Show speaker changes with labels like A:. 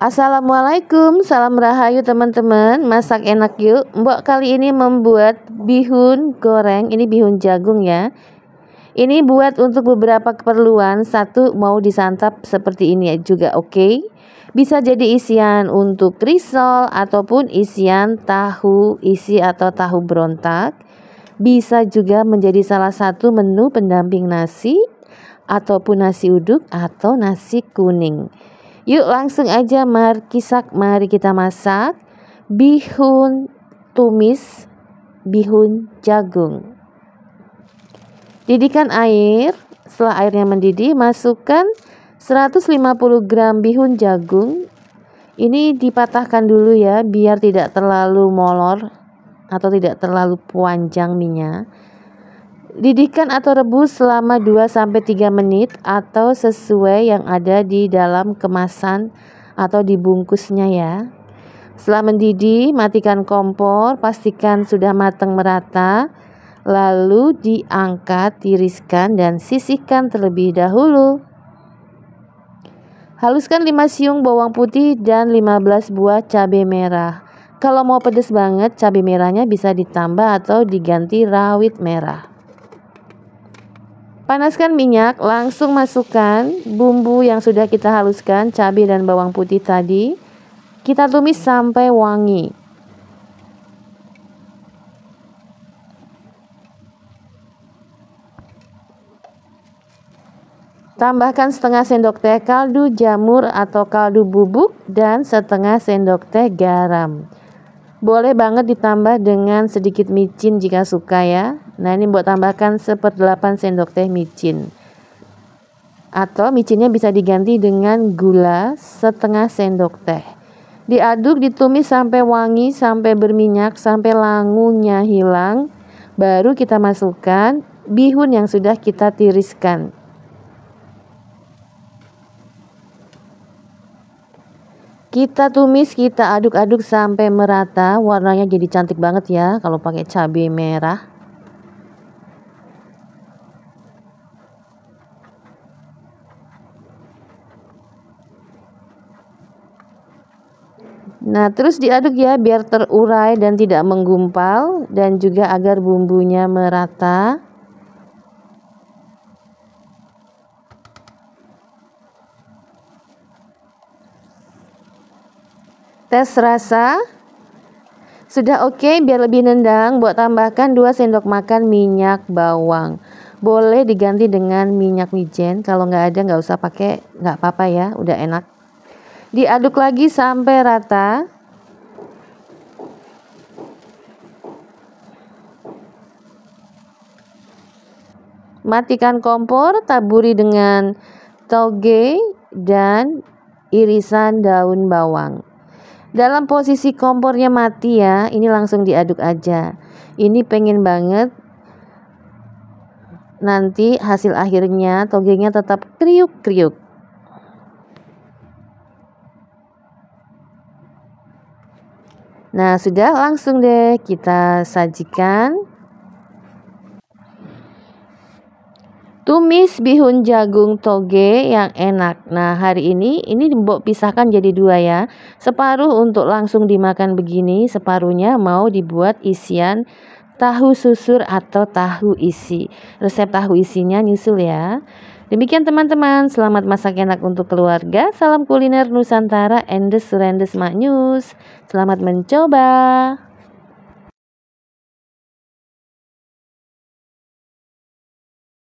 A: Assalamualaikum, salam rahayu teman-teman. Masak enak yuk. Mbok kali ini membuat bihun goreng. Ini bihun jagung ya. Ini buat untuk beberapa keperluan. Satu mau disantap seperti ini juga oke. Okay? Bisa jadi isian untuk risol ataupun isian tahu isi atau tahu berontak. Bisa juga menjadi salah satu menu pendamping nasi ataupun nasi uduk atau nasi kuning. Yuk langsung aja mari kisak, mari kita masak bihun tumis, bihun jagung. Didihkan air, setelah airnya mendidih masukkan 150 gram bihun jagung. Ini dipatahkan dulu ya biar tidak terlalu molor atau tidak terlalu panjang minyak. Didihkan atau rebus selama 2-3 menit atau sesuai yang ada di dalam kemasan atau dibungkusnya ya. Setelah mendidih, matikan kompor, pastikan sudah matang merata, lalu diangkat, tiriskan, dan sisihkan terlebih dahulu. Haluskan 5 siung bawang putih dan 15 buah cabai merah. Kalau mau pedas banget, cabai merahnya bisa ditambah atau diganti rawit merah. Panaskan minyak, langsung masukkan bumbu yang sudah kita haluskan, cabai dan bawang putih tadi. Kita tumis sampai wangi. Tambahkan setengah sendok teh kaldu jamur atau kaldu bubuk dan setengah sendok teh garam. Boleh banget ditambah dengan sedikit micin jika suka ya. Nah ini buat tambahkan seperdelapan sendok teh micin. Atau micinnya bisa diganti dengan gula setengah sendok teh. Diaduk, ditumis sampai wangi, sampai berminyak, sampai langunya hilang. Baru kita masukkan bihun yang sudah kita tiriskan. Kita tumis, kita aduk-aduk sampai merata. Warnanya jadi cantik banget ya kalau pakai cabai merah. Nah, terus diaduk ya biar terurai dan tidak menggumpal dan juga agar bumbunya merata. Tes rasa. Sudah oke, okay, biar lebih nendang, buat tambahkan 2 sendok makan minyak bawang. Boleh diganti dengan minyak wijen, kalau nggak ada nggak usah pakai, nggak apa-apa ya, udah enak. Diaduk lagi sampai rata. Matikan kompor, taburi dengan toge dan irisan daun bawang. Dalam posisi kompornya mati ya, ini langsung diaduk aja. Ini pengen banget nanti hasil akhirnya togenya tetap kriuk-kriuk. Nah, sudah langsung deh kita sajikan. Tumis bihun jagung toge yang enak. Nah, hari ini ini mbok pisahkan jadi dua ya. Separuh untuk langsung dimakan begini, separuhnya mau dibuat isian tahu susur atau tahu isi. Resep tahu isinya nyusul ya. Demikian teman-teman, selamat masak enak untuk keluarga. Salam kuliner Nusantara, Endes rendes maknyus Selamat mencoba.